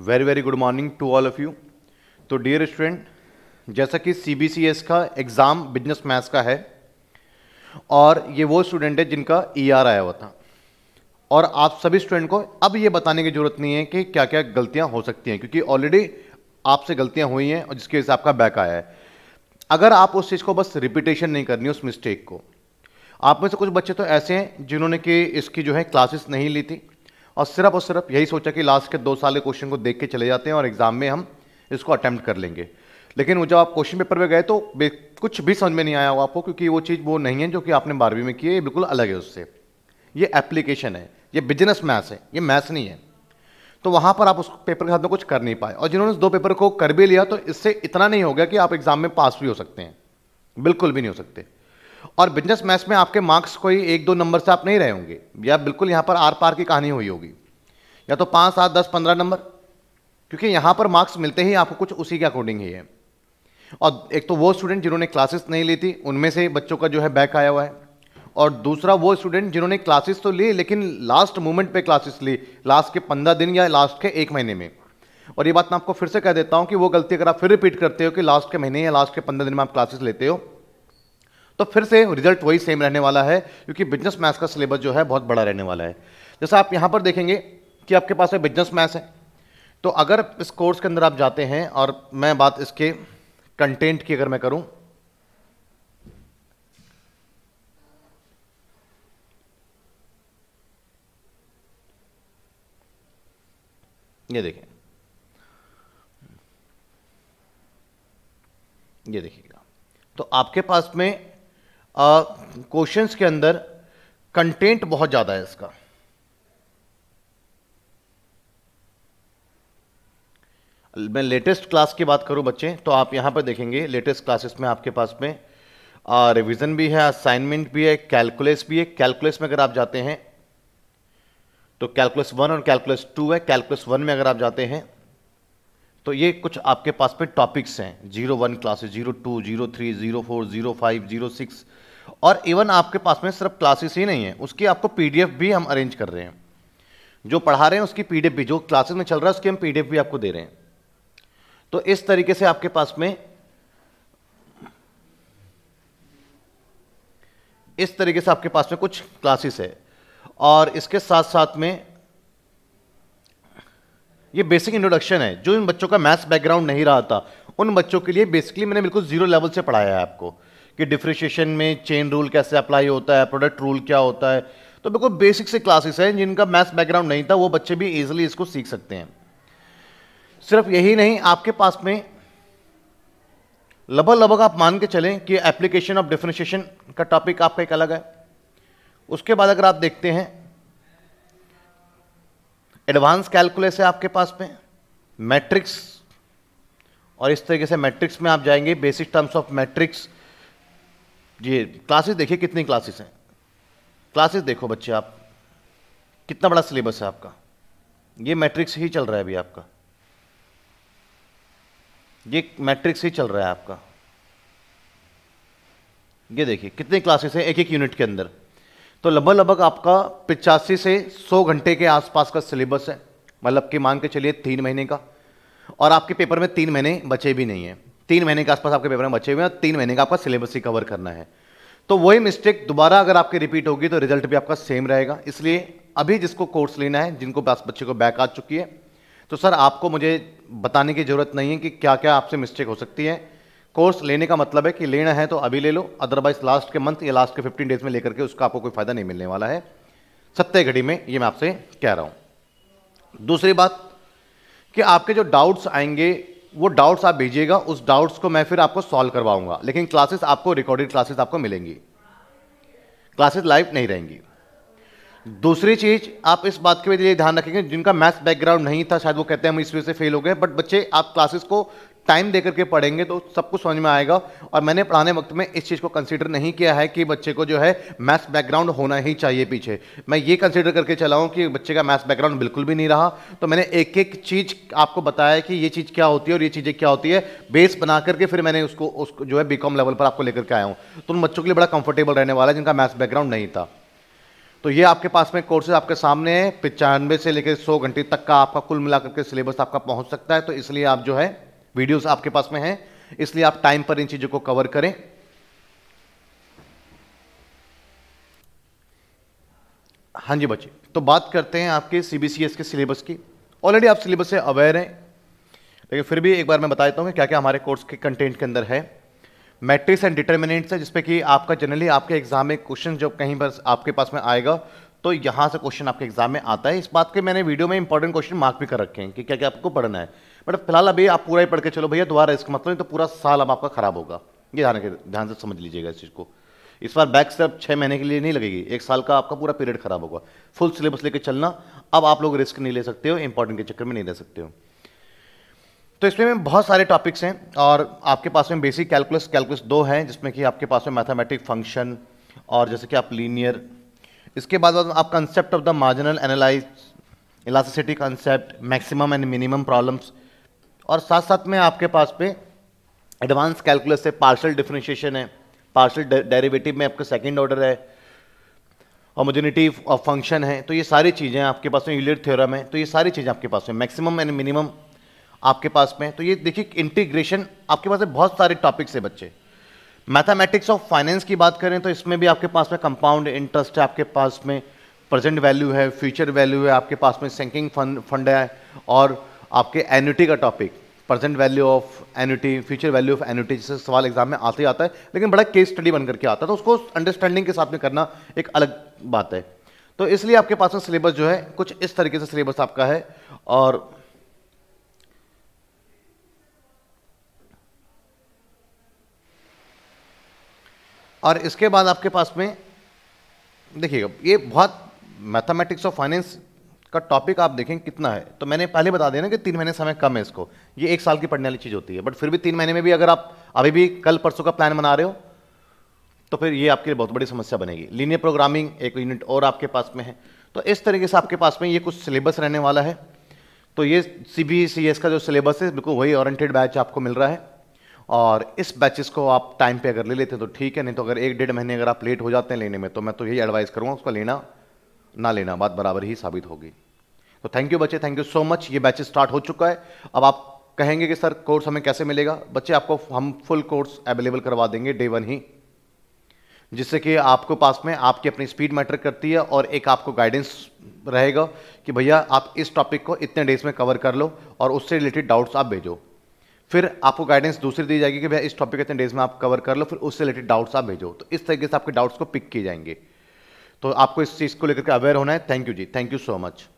very very good morning to all of you तो dear student जैसा कि सी का एग्ज़ाम बिजनेस मैथ्स का है और ये वो स्टूडेंट है जिनका ई e ER आया हुआ था और आप सभी स्टूडेंट को अब ये बताने की ज़रूरत नहीं है कि क्या क्या गलतियाँ हो सकती हैं क्योंकि ऑलरेडी आपसे गलतियाँ हुई हैं और जिसकी वजह से आपका बैक आया है अगर आप उस चीज़ को बस रिपीटेशन नहीं करनी उस मिस्टेक को आप में से कुछ बच्चे तो ऐसे हैं जिन्होंने कि इसकी जो है क्लासेस नहीं ली थी और सिर्फ और सिर्फ यही सोचा कि लास्ट के दो साल के क्वेश्चन को देख के चले जाते हैं और एग्ज़ाम में हम इसको अटैम्प्ट कर लेंगे लेकिन वो जब आप क्वेश्चन पेपर में गए तो कुछ भी समझ में नहीं आया होगा आपको क्योंकि वो चीज़ वो नहीं है जो कि आपने बारहवीं में की है ये बिल्कुल अलग है उससे ये एप्लीकेशन है ये बिजनेस मैथ्स है ये मैथ्स नहीं है तो वहाँ पर आप उस पेपर के साथ में कुछ कर नहीं पाए और जिन्होंने उस दो पेपर को कर भी लिया तो इससे इतना नहीं हो गया कि आप एग्ज़ाम में पास भी हो सकते हैं बिल्कुल भी नहीं हो सकते और बिजनेस मैथ्स में आपके मार्क्स कोई एक दो नंबर से आप नहीं रहे होंगे या बिल्कुल यहाँ पर आर पार की कहानी हुई होगी या तो पाँच सात दस पंद्रह नंबर क्योंकि यहाँ पर मार्क्स मिलते ही आपको कुछ उसी के अकॉर्डिंग ही है और एक तो वो स्टूडेंट जिन्होंने क्लासेस नहीं ली थी उनमें से बच्चों का जो है बैक आया हुआ है और दूसरा वो स्टूडेंट जिन्होंने क्लासेस तो ली लेकिन लास्ट मोमेंट पे क्लासेस ली लास्ट के पंद्रह दिन या लास्ट के एक महीने में और ये बात मैं आपको फिर से कह देता हूँ कि वो गलती अगर आप फिर रिपीट करते हो कि लास्ट के महीने या लास्ट के पंद्रह दिन में आप क्लासेस लेते हो तो फिर से रिजल्ट वही सेम रहने वाला है क्योंकि बिजनेस मैथ्स का सिलेबस जो है बहुत बड़ा रहने वाला है जैसा आप यहाँ पर देखेंगे कि आपके पास बिजनेस मैथ्स है तो अगर इस कोर्स के अंदर आप जाते हैं और मैं बात इसके कंटेंट की अगर मैं करूँ ये देखें ये देखिएगा तो आपके पास में क्वेश्चंस के अंदर कंटेंट बहुत ज़्यादा है इसका मैं लेटेस्ट क्लास की बात करूं बच्चे तो आप यहां पर देखेंगे लेटेस्ट क्लासेस में आपके पास में रिवीजन भी है असाइनमेंट भी है कैलकुलेस भी है कैलकुलेस में अगर आप जाते हैं तो कैलकुलस वन और कैलकुलस टू है कैलकुलस वन में अगर आप जाते हैं तो ये कुछ आपके पास पे टॉपिक्स हैं zero one classes zero two zero three zero four zero five zero six और इवन आपके पास में सिर्फ क्लासेस ही नहीं है उसकी आपको पीडीएफ भी हम अरेंज कर रहे हैं जो पढ़ा रहे हैं उसकी पीडीएफ भी जो क्लासेस में चल रहा है उसकी हम पीडीएफ भी आपको दे रहे हैं तो इस तरीके से आपके पास में इस तरीके से आपके पास में कुछ क्लासेस है और इसके साथ साथ में ये बेसिक इंट्रोडक्शन है जो इन बच्चों का मैथ्स बैकग्राउंड नहीं रहा था उन बच्चों के लिए बेसिकली मैंने बिल्कुल जीरो लेवल से पढ़ाया है आपको कि डिफ्रिशिएशन में चेन रूल कैसे अप्लाई होता है प्रोडक्ट रूल क्या होता है तो बिल्कुल बेसिक से क्लासेस हैं जिनका मैथ्स बैकग्राउंड नहीं था वो बच्चे भी ईजिली इसको सीख सकते हैं सिर्फ यही नहीं आपके पास में लगभग लगभग आप मान के चलें कि एप्लीकेशन ऑफ डिफ्रेंशिएशन का टॉपिक आपका एक अलग है उसके बाद अगर आप देखते हैं एडवांस कैलकुलस है आपके पास में मैट्रिक्स और इस तरीके से मैट्रिक्स में आप जाएंगे बेसिक टर्म्स ऑफ मैट्रिक्स ये क्लासेस देखिए कितनी क्लासेस हैं क्लासेस देखो बच्चे आप कितना बड़ा सिलेबस है आपका ये मैट्रिक्स ही चल रहा है अभी आपका ये मैट्रिक्स ही चल रहा है आपका ये देखिए कितनी क्लासेस हैं एक एक यूनिट के अंदर तो लगभग लगभग आपका पिचासी से सौ घंटे के आसपास का सिलेबस है मतलब कि मान के चलिए तीन महीने का और आपके पेपर में तीन महीने बचे भी नहीं हैं तीन महीने के आसपास आपके पेपर में बचे हुए हैं और तीन महीने का आपका सिलेबस ही कवर करना है तो वही मिस्टेक दोबारा अगर आपके रिपीट होगी तो रिजल्ट भी आपका सेम रहेगा इसलिए अभी जिसको कोर्स लेना है जिनको पास बच्चे को बैक आ चुकी है तो सर आपको मुझे बताने की ज़रूरत नहीं है कि क्या क्या आपसे मिस्टेक हो सकती है कोर्स लेने का मतलब है कि लेना है तो अभी ले लो अदरवाइज लास्ट के मंथ या लास्ट के फिफ्टीन डेज में लेकर के उसका आपको कोई फ़ायदा नहीं मिलने वाला है सत्य घड़ी में ये मैं आपसे कह रहा हूँ दूसरी बात कि आपके जो डाउट्स आएंगे वो डाउट्स आप भेजिएगा उस डाउट्स को मैं फिर आपको सॉल्व करवाऊंगा लेकिन क्लासेस आपको रिकॉर्डेड क्लासेस आपको मिलेंगी क्लासेस लाइव नहीं रहेंगी दूसरी चीज़ आप इस बात के लिए ध्यान रखेंगे जिनका मैथ्स बैकग्राउंड नहीं था शायद वो कहते हैं हम इस वजह से फेल हो गए बट बच्चे आप क्लासेस को टाइम दे करके पढ़ेंगे तो सब कुछ समझ में आएगा और मैंने पढ़ाने वक्त में इस चीज़ को कंसीडर नहीं किया है कि बच्चे को जो है मैथ्स बैकग्राउंड होना ही चाहिए पीछे मैं ये कंसीडर करके चला हूँ कि बच्चे का मैथ्स बैकग्राउंड बिल्कुल भी नहीं रहा तो मैंने एक एक चीज़ आपको बताया कि ये चीज़ क्या होती है और ये चीज़ें क्या होती है बेस बना करके फिर मैंने उसको उसको जो है बी लेवल पर आपको लेकर के आया हूँ तो उन बच्चों के लिए बड़ा कंफर्टेबल रहने वाला है जिनका मैथ्स बैकग्राउंड नहीं था तो ये आपके पास में कोर्सेज आपके सामने है पचानवे से लेकर सौ घंटे तक का आपका कुल मिलाकर के सिलेबस आपका पहुंच सकता है तो इसलिए आप जो है वीडियोस आपके पास में हैं इसलिए आप टाइम पर इन चीज़ों को कवर करें हाँ जी बच्चे तो बात करते हैं आपके सीबीसीएस के सिलेबस की ऑलरेडी आप सिलेबस से अवेयर हैं लेकिन फिर भी एक बार मैं बता देता हूँ कि क्या क्या हमारे कोर्स के कंटेंट के अंदर है मैट्रिक्स एंड डिटर्मिनेंट्स है जिसपे कि आपका जनरली आपके एग्जाम में क्वेश्चन जब कहीं पर आपके पास में आएगा तो यहाँ से क्वेश्चन आपके एग्जाम में आता है इस बात के मैंने वीडियो में इंपॉर्टेंट क्वेश्चन मार्क भी कर रखे हैं कि क्या क्या आपको पढ़ना है बट फिलहाल अभी आप पूरा ही पढ़ के चलो भैया दोबारा इसका मतलब तो पूरा साल अब आपका खराब होगा ये ध्यान ध्यान से समझ लीजिएगा इस चीज़ को इस बार बैक सिर्फ छः महीने के लिए नहीं लगेगी एक साल का आपका पूरा पीरियड खराब होगा फुल सिलेबस लेके चलना अब आप लोग रिस्क नहीं ले सकते हो इंपॉर्टेंट के चक्कर में नहीं ले सकते हो तो इसमें में बहुत सारे टॉपिक्स हैं और आपके पास में बेसिक कैलकुलस कैलकुलस दो हैं जिसमें कि आपके पास में मैथमेटिक फंक्शन और जैसे कि आप लीनियर इसके बाद आप concept of the marginal analyse elasticity concept maximum and minimum problems और साथ साथ में आपके पास पे एडवांस कैलकुलस है पार्शल डिफ्रेंशिएशन है पार्शल डेरिवेटिव में आपका सेकेंड ऑर्डर है होमोजेनिटी ऑफ फंक्शन है तो ये सारी चीज़ें आपके पास में यूलियर थ्योरम है तो ये सारी चीज़ें आपके पास में मैक्सिमम एंड मिनिमम आपके पास में तो ये देखिए इंटीग्रेशन आपके पास में बहुत सारे टॉपिक्स है बच्चे मैथमेटिक्स ऑफ फाइनेंस की बात करें तो इसमें भी आपके पास में कंपाउंड इंटरेस्ट है आपके पास में प्रेजेंट वैल्यू है फ्यूचर वैल्यू है आपके पास में सेंकिंग फंड फंड है और आपके एन्यूटी का topic present value of annuity future value of annuity जैसे सवाल एग्जाम में आते ही आता है लेकिन बड़ा केस स्टडी बनकर के आता है तो उसको अंडरस्टैंडिंग के साथ में करना एक अलग बात है तो इसलिए आपके पास में सिलेबस जो है कुछ इस तरीके से सिलेबस आपका है और और इसके बाद आपके पास में देखिएगा ये बहुत मैथमेटिक्स ऑफ फाइनेंस का टॉपिक आप देखें कितना है तो मैंने पहले बता दिया ना कि तीन महीने समय कम है इसको ये एक साल की पढ़ने वाली चीज़ होती है बट फिर भी तीन महीने में भी अगर आप अभी भी कल परसों का प्लान बना रहे हो तो फिर ये आपके लिए बहुत बड़ी समस्या बनेगी लीनियर प्रोग्रामिंग एक यूनिट और आपके पास में है तो इस तरीके से आपके पास में ये कुछ सिलेबस रहने वाला है तो ये सी बी सी एस का जो सिलेबस है बिल्कुल वही ऑरेंटेड बैच आपको मिल रहा है और इस बैचेस को आप टाइम पे अगर ले लेते हैं तो ठीक है नहीं तो अगर एक डेढ़ महीने अगर आप लेट हो जाते हैं लेने में तो मैं तो यही एडवाइस करूँगा उसका लेना ना लेना बात बराबर ही साबित होगी तो थैंक यू बच्चे थैंक यू सो मच ये बैचेस स्टार्ट हो चुका है अब आप कहेंगे कि सर कोर्स हमें कैसे मिलेगा बच्चे आपको हम फुल कोर्स अवेलेबल करवा देंगे डे वन ही जिससे कि आपको पास में आपकी अपनी स्पीड मैटर करती है और एक आपको गाइडेंस रहेगा कि भैया आप इस टॉपिक को इतने डेज में कवर कर लो और उससे रिलेटेड डाउट्स आप भेजो फिर आपको गाइडेंस दूसरी दी जाएगी कि भैया इस टॉपिक इतने डेज में आप कवर कर लो फिर उससे रिलेटेड डाउट्स आप भेजो तो इस तरीके से आपके डाउट्स को पिक किए जाएंगे तो आपको इस चीज़ को लेकर के अवेयर होना है थैंक यू जी थैंक यू सो मच